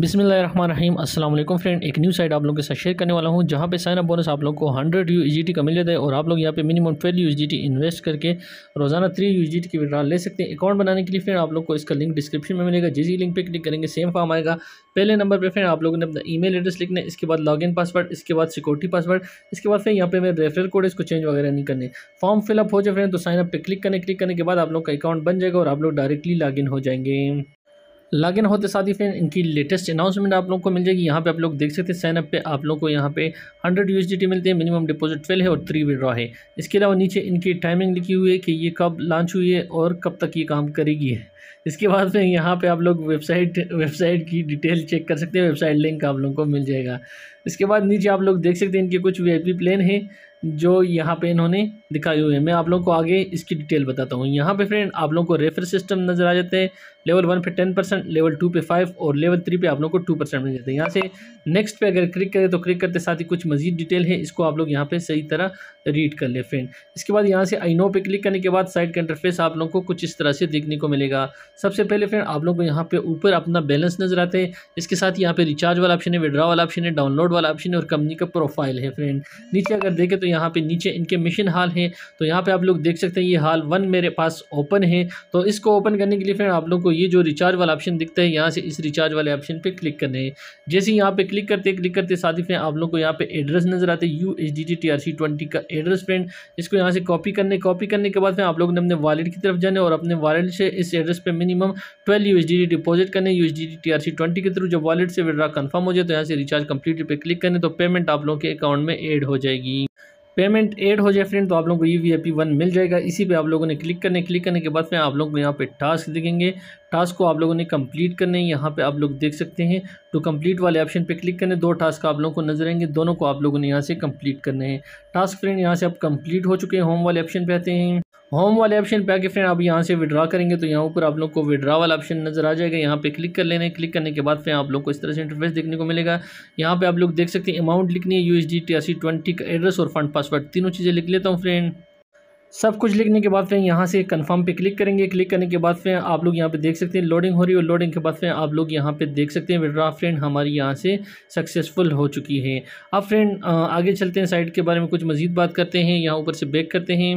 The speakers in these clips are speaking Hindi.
बिसमीम असल फ्रेंड एक न्यू साइट आप लोगों के साथ शेयर करने वाला हूँ जहाँ पे साइन अप बोनस आप लोग को 100 यू का मिल जाता है और आप लोग यहाँ पे मिनिमम 12 यू इन्वेस्ट करके रोज़ाना 3 यू की विड्रॉल ले सकते हैं अकाउंट बनाने के लिए फ्रेंड आप लोग को इसका लिंक डिस्क्रिप्शन में मिलेगा जिस लिंक पर क्लिक करेंगे सेम फॉर्म आएगा पहले नंबर पर फ्रेंड आप लोगों ने अपना ई एड्रेस लिखना है इसके बाद इन पासवर्ड इसके बाद सिक्योरिटी पासवर्ड इसके बाद फिर यहाँ पे मेरे रेफरल कोड इसको चेंज वगैरह नहीं करने फॉर्म फिलअप हो जाए फ्रेंड तो साइन अप क्लिक करने क्लिक करने के बाद आप लोग का अकाउंट बन जाएगा और आप लोग डायरेक्टली इन हो जाएंगे लॉगिन होते साथ ही फिर इनकी लेटेस्ट अनाउंसमेंट आप लोग को मिल जाएगी यहाँ पे आप लोग देख सकते हैं साइनअप पे आप लोग को यहाँ पे 100 यू मिलते हैं मिनिमम डिपॉजिट 12 है और थ्री विड्रॉ है इसके अलावा नीचे इनकी टाइमिंग लिखी हुई है कि ये कब लॉन्च हुई है और कब तक ये काम करेगी है इसके बाद फिर यहाँ पर आप लोग वेबसाइट वेबसाइट की डिटेल चेक कर सकते हैं वेबसाइट लिंक आप लोगों को मिल जाएगा इसके बाद नीचे आप लोग देख सकते हैं इनके कुछ वी प्लान है जो यहाँ पे इन्होंने दिखाई हुई है मैं आप लोगों को आगे इसकी डिटेल बताता हूँ यहाँ पे फ्रेंड आप लोगों को रेफर सिस्टम नज़र आ जाते हैं लेवल वन पे टेन परसेंट लेवल टू पे फाइव और लेवल थ्री पे आप लोग को टू परसेंट मिल जाते हैं यहाँ से नेक्स्ट पे अगर क्लिक करें तो क्लिक करते साथ ही कुछ मजीद डिटेल है इसको आप लोग यहाँ पे सही तरह रीड कर ले फ्रेंड इसके बाद यहाँ से आई नो पे क्लिक करने के बाद साइड का इंटरफेस आप लोग को कुछ इस तरह से देखने को मिलेगा सबसे पहले फ्रेंड आप लोग को यहाँ पे ऊपर अपना बैलेंस नजर आते हैं इसके साथ यहाँ पे रिचार्ज वाला ऑप्शन है विड्रा वाला ऑप्शन है डाउनलोड वाला ऑप्शन है और कंपनी का प्रोफाइल है फ्रेंड नीचे अगर देखें तो यहाँ पे नीचे इनके मिशन हाल हैं तो यहाँ पे आप लोग देख सकते हैं ये हाल वन मेरे पास ओपन है तो इसको ओपन करने के लिए फ्रेंड आप लोग को आपको ये जो रिचार्ज वाला ऑप्शन दिखता है यहाँ से इस रिचार्ज वाले ऑप्शन पे क्लिक करने है जैसे यहाँ पे क्लिक करते क्लिक करते साथ ही आप लोगों को यहाँ पे एड्रेस नजर आते U H D T T का एड्रेस फ्रेंड इसको यहाँ से कॉपी करने कॉपी करने के बाद फिर आप लोग ने अपने वालेट की तरफ जाने और अपने वालेट से इस एड्रेस पर मिनिमम ट्वेल्व यू डिपॉजिट करने यू एच डी टी के थ्रू जब वालेट से विड्रा कन्फर्म हो जाए तो यहाँ से रिचार्ज कंप्लीट पर क्लिक करने तो पेमेंट आप लोगों के अकाउंट में एड हो जाएगी पेमेंट ऐड हो जाए फ्रेंड तो आप लोगों को ई वी वन मिल जाएगा इसी पे आप लोगों ने क्लिक करने क्लिक करने के बाद फिर आप लोगों को यहाँ पे टास्क दिखेंगे टास्क को आप लोगों ने कंप्लीट करने हैं यहाँ पे आप लोग देख सकते हैं तो कंप्लीट वाले ऑप्शन पे क्लिक करने दो टास्क आप लोगों को नजर आएंगे दोनों को आप लोगों ने यहाँ से कंप्लीट करने हैं टास्क फ्रेंड यहाँ से आप कंप्लीट हो चुके हैं होम वाले ऑप्शन पे आते हैं होम वाले ऑप्शन पे आके फ्रेंड आप यहाँ से विड्रा करेंगे तो यहाँ ऊपर आप लोग को विड्रा वाला ऑप्शन नजर आ जाएगा यहाँ पे क्लिक कर लेने क्लिक करने के बाद फिर आप लोग को इस तरह से इंटरफेस देखने को मिलेगा यहाँ पे आप लोग देख सकते हैं अमाउंट लिखनी है यू एस टी ट्वेंटी का एड्रेस और फंड पासवर्ड तीनों चीज़ें लिख लेता हूँ फ्रेंड सब कुछ लिखने के बाद फिर यहाँ से कंफर्म पे क्लिक करेंगे क्लिक करने के बाद फिर आप लोग यहाँ पे देख सकते हैं लोडिंग हो रही है और लोडिंग के बाद फिर आप लोग यहाँ पे देख सकते हैं विड्रा फ्रेंड हमारी यहाँ से सक्सेसफुल हो चुकी है अब फ्रेंड आगे चलते हैं साइट के बारे में कुछ मज़ीद बात करते हैं यहाँ ऊपर से बैक करते हैं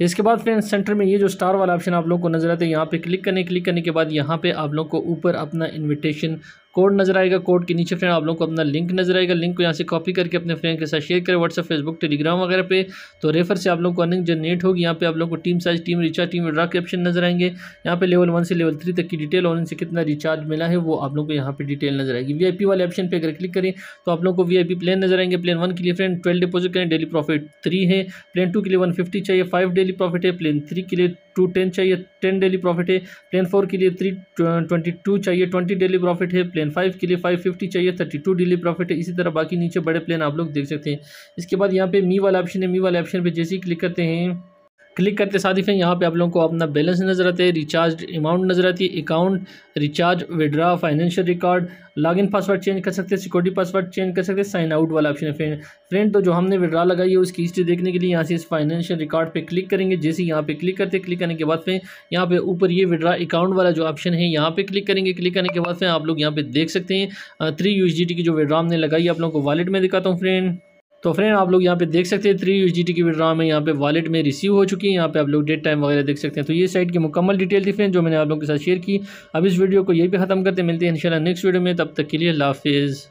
इसके बाद फ्रेंड सेंटर में ये जो स्टार वाला ऑप्शन आप लोग को नजर आता है यहाँ पे क्लिक करने क्लिक करने के बाद यहाँ पे आप लोग को ऊपर अपना इनविटेशन कोड नजर आएगा कोड के नीचे फ्रेंड आप लोग को अपना लिंक नजर आएगा लिंक को यहाँ से कॉपी करके अपने फ्रेंड के साथ शेयर करें व्हाट्सअप फेसबुक टेलीग्राम वगैरह पे तो रेफर से आप लोगों को अर्निंग जनरेट होगी यहाँ पे आप लोग को team size team recharge team withdraw के ऑप्शन नजर आएंगे यहाँ पे लेवल वन से लेवल थ्री तक की डिटेल और इनसे कितना रिचार्ज मिला है वो आप लोगों को यहाँ पर डिटेल नजर आएगी वी वाले ऑप्शन पर अगर क्लिक करें तो आप लोग को वी प्लान नजर आएंगे प्लान वन के लिए फ्रेंड ट्वेल्व डिपोजिट करें डेली प्रॉफिट थ्री है प्लान टू के लिए वन फिफ्टी चाहिए फाइव डेली प्रॉफिट है प्लान थ्री के लिए टू टेन चाहिए टेन डेली प्रॉफिट है प्लान फोर के लिए थ्री ट्वेंटी टू चाहिए ट्वेंटी डेली प्रॉफिट है प्लान प्लेन फाइव के लिए फाइव फिफ्टी चाहिए थर्टी टू डेली प्रॉफिट है इसी तरह बाकी नीचे बड़े प्लेन आप लोग देख सकते हैं इसके बाद यहाँ पे मी वाला ऑप्शन है मी वाले ऑप्शन पर जैसे ही क्लिक करते हैं क्लिक करते साथ ही फिर यहाँ पे आप लोगों को अपना बैलेंस नज़र आते हैं रिचार्ज अमाउंट नज़र आती है account recharge withdraw financial record login password change कर सकते हैं सिक्योरिटी पासवर्ड चेंज कर सकते हैं साइन आउट वाला ऑप्शन है फ्रेंड फ्रेंड तो जो हमने विड्रा लगाई है उसकी हिस्ट्री देखने के लिए यहाँ से इस फाइनेंशियल रिकॉर्ड पर क्लिक करेंगे जैसे यहाँ पे क्लिक करते क्लिक करने के बाद फिर यहाँ पे ऊपर ये विड्रा अकाउंट वाला जो ऑप्शन है यहाँ पे क्लिक करेंगे क्लिक करने के बाद फिर आप लोग यहाँ पे देख सकते हैं थ्री यू की जो विड्रा हमने लगाई आप लोगों को वालेट में दिखाता हूँ फ्रेंड तो फ्रेंड आप लोग यहाँ पे देख सकते हैं थ्री यू की विड्रा में यहाँ पे वॉलेट में रिसीव हो चुकी है यहाँ पे आप लोग डेट टाइम वगैरह देख सकते हैं तो ये साइट की मुकम्मल डिटेल थी फ्रेंड जो मैंने आप लोगों के साथ शेयर की अब इस वीडियो को यही भी ख़त्म करते मिलते हैं इंशाल्लाह नेक्स्ट वीडियो में तब तक के लिए लाफिज़